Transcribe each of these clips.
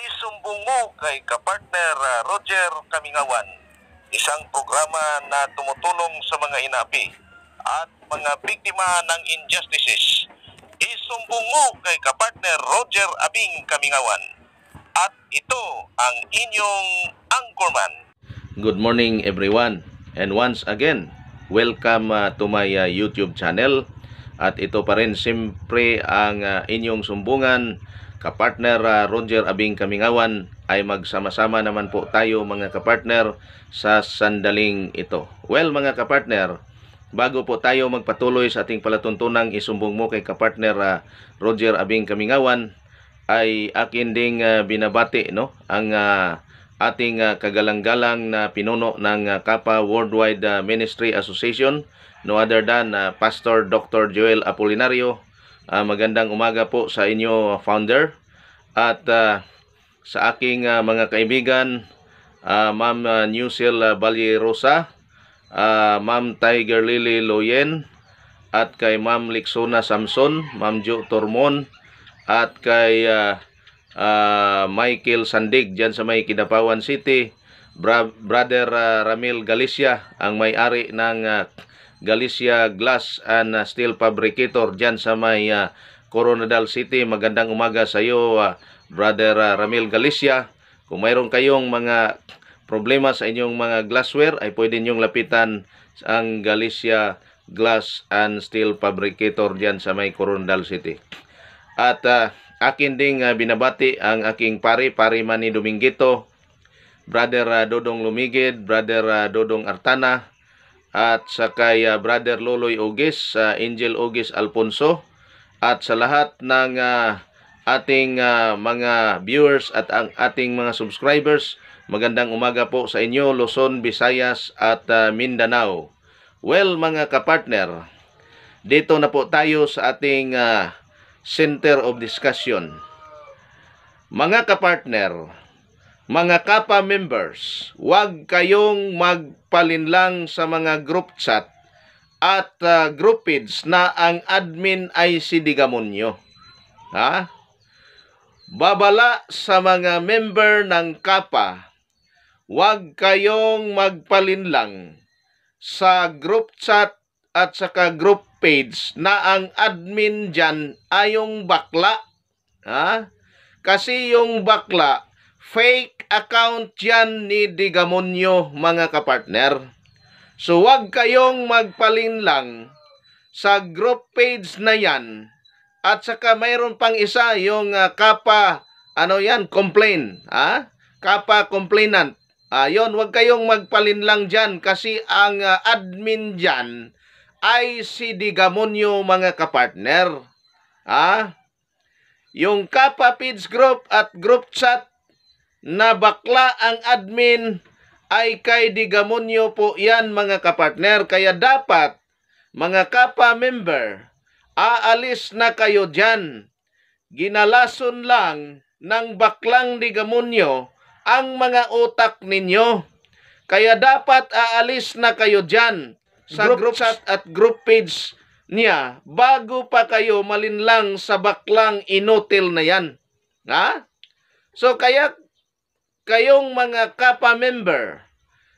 isumbong mo kay kapartner ah, Roger Kamingawan, isang programa na tumutulong sa mga inapi at mga biktima ng injustices. Isumbong mo kay kapartner Roger Abing Kamingawan. At ito ang inyong anchorman. Good morning everyone. And once again, welcome ah, to my ah, YouTube channel. At ito pa rin siyempre ang inyong sumbungan kapartner uh, Roger Abing Kamingawan ay magsama-sama naman po tayo mga kapartner sa sandaling ito. Well mga kapartner, bago po tayo magpatuloy sa ating palatuntunang isumbong mo kay kapartner uh, Roger Abing Kamingawan ay akin ding uh, binabati no ang uh, ating uh, kagalang-galang na pinuno ng uh, Kappa Worldwide uh, Ministry Association no other than uh, Pastor Dr. Joel Apolinario Uh, magandang umaga po sa inyo founder at uh, sa aking uh, mga kaibigan uh, Ma'am uh, Newsel uh, Ballerosa, uh, Ma'am Tiger Lily Loyen at kay Ma'am Lixona Samson, Ma'am Jo Tormon at kay uh, uh, Michael Sandig diyan sa may Kidapawan City, Bra Brother uh, Ramil Galicia ang may-ari ng uh, Galicia Glass and Steel Fabricator dyan sa may uh, Coronadal City. Magandang umaga sa iyo, uh, Brother uh, Ramil Galicia. Kung mayroon kayong mga problema sa inyong mga glassware, ay pwede niyong lapitan ang Galicia Glass and Steel Fabricator dyan sa may Coronadal City. At uh, akin ding uh, binabati ang aking pari, pare Manny Dominguito, Brother uh, Dodong Lumigid, Brother uh, Dodong Artana, at sa kay uh, Brother Loloy Ogis, uh, Angel Ogis Alfonso at sa lahat ng uh, ating uh, mga viewers at ang ating mga subscribers. Magandang umaga po sa inyo Luzon, Visayas at uh, Mindanao. Well mga kapartner, dito na po tayo sa ating uh, center of discussion. Mga kapartner, mga kapa members, huwag kayong magpalinlang sa mga group chat at uh, ah, groupids na ang admin ay si Digamonyo. Ha? Babala sa mga member ng kapa, huwag kayong magpalinlang sa group chat at saka group page na ang admin dyan ay yung bakla. Ha? Kasi yung bakla Fake account yan ni Digamonyo mga kapartner. So wag kayong magpalin lang sa group page na yan. At saka mayroon pang isa yung uh, ah, kapa ano yan complain. Ha? Kapa complainant. Ayon, uh, wag kayong magpalin lang dyan kasi ang uh, admin diyan ay si Digamonyo mga kapartner. ha yung kapa Feeds Group at Group Chat na bakla ang admin ay kay Digamonyo po yan mga kapartner. Kaya dapat mga kapa member, aalis na kayo dyan. Ginalason lang ng baklang Digamonyo ang mga utak ninyo. Kaya dapat aalis na kayo dyan sa group, group chat at group page niya bago pa kayo malinlang sa baklang inutil na yan. Ha? So kaya kayong mga kapa member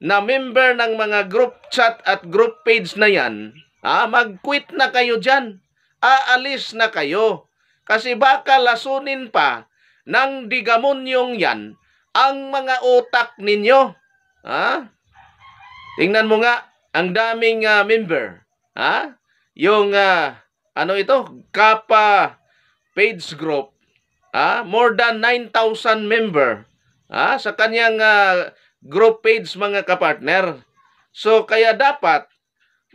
na member ng mga group chat at group page na yan, ah, mag-quit na kayo dyan. Aalis na kayo. Kasi baka lasunin pa ng digamonyong yan ang mga utak ninyo. Ah? Tingnan mo nga, ang daming uh, member. Ah? Yung, uh, ano ito, kapa page group. Ah? More than 9,000 member ah, sa kanyang uh, group page mga kapartner. So kaya dapat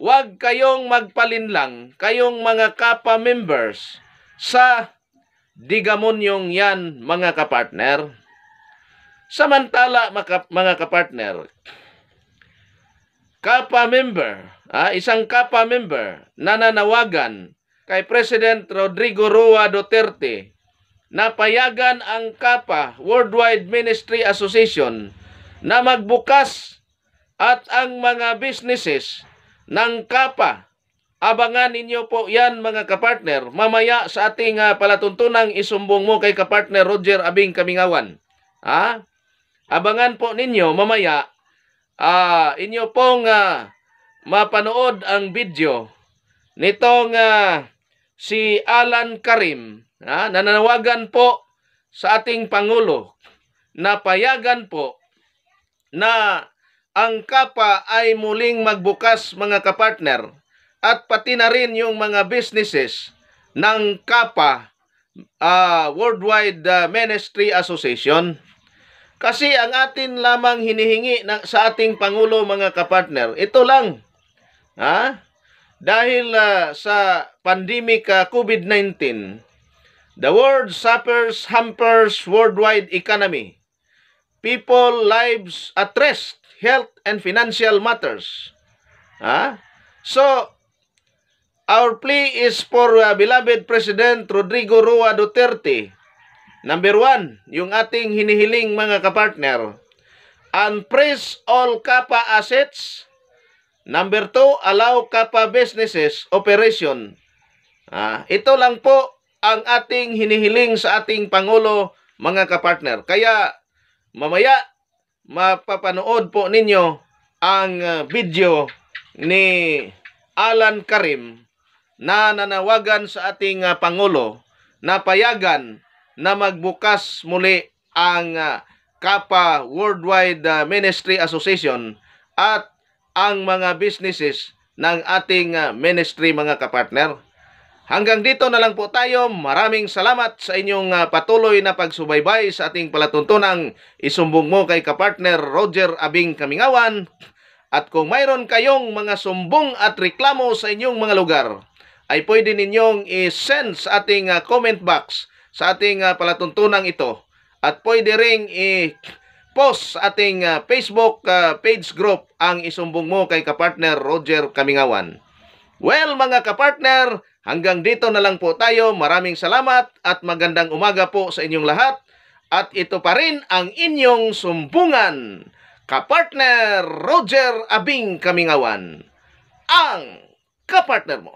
wag kayong magpalinlang kayong mga kapa members sa digamonyong yan mga kapartner. Samantala mga kapartner, kapa member, ah, isang kapa member na nanawagan kay President Rodrigo Roa Duterte napayagan ang KAPA, Worldwide Ministry Association, na magbukas at ang mga businesses ng KAPA. Abangan ninyo po yan mga kapartner. Mamaya sa ating uh, palatuntunang isumbong mo kay kapartner Roger Abing Kamingawan. Ha? Abangan po ninyo mamaya uh, inyo pong uh, mapanood ang video nitong uh, si Alan Karim Ha? nananawagan po sa ating Pangulo na payagan po na ang kapa ay muling magbukas mga kapartner at pati na rin yung mga businesses ng kapa uh, Worldwide uh, Ministry Association. Kasi ang atin lamang hinihingi na, sa ating Pangulo mga kapartner, ito lang. Ha? Dahil uh, sa pandemic uh, COVID-19, The world suffers, hampers worldwide economy. People, lives at rest, health, and financial matters. Ah? So, our plea is for uh, beloved President Rodrigo Roa Duterte. Number one, yung ating hinihiling mga kapartner. Unfreeze all kappa assets. Number two, allow kappa businesses operation. Ah, ito lang po ang ating hinihiling sa ating Pangulo, mga kapartner. Kaya mamaya mapapanood po ninyo ang ah, video ni Alan Karim na nanawagan sa ating ah, Pangulo na payagan na magbukas muli ang ah, Kapa Worldwide Ministry Association at ang mga businesses ng ating ministry mga kapartner. Hanggang dito na lang po tayo. Maraming salamat sa inyong ah, patuloy na pagsubaybay sa ating palatuntunang isumbong mo kay kapartner Roger Abing Kamingawan. At kung mayroon kayong mga sumbong at reklamo sa inyong mga lugar, ay pwede ninyong i-send sa ating ah, comment box sa ating uh, palatuntunang ito. At pwede ring i-post sa ating Facebook page group ang isumbong mo kay kapartner Roger Kamingawan. Well mga kapartner, Hanggang dito na lang po tayo. Maraming salamat at magandang umaga po sa inyong lahat. At ito pa rin ang inyong sumbungan. Kapartner Roger Abing Kamingawan. Ang kapartner mo.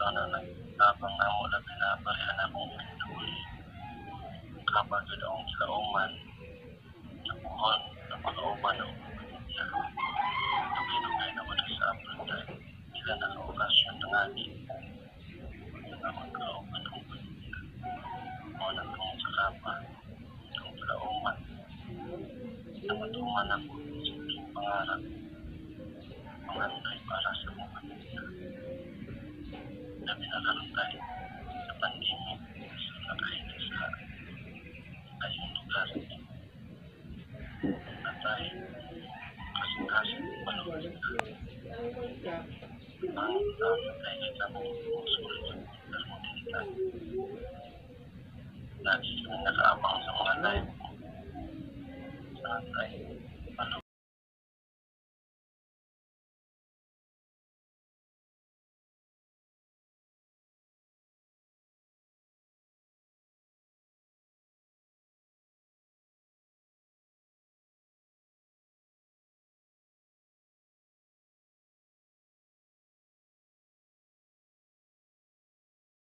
na na habang namula pinaparehan akong pinuli. Kapag ganoong kilauman, nakuhon na makauman ang pagkakita. tugay na naman sa aplanday, sila na kaukasyon ng ani. Hindi na magkauman ang pagkakita. Muna kong sa kapa, ang kilauman. Namatuman ako sa pangarap, panganday para nagkakaroon tayo sa pandemic na kahit sa kayong lugar na tayo kasi-kasi malulit na maramdaman tayo sa tamang sulit ng motilidad. Lagi kami nakaabang sa mga live ko.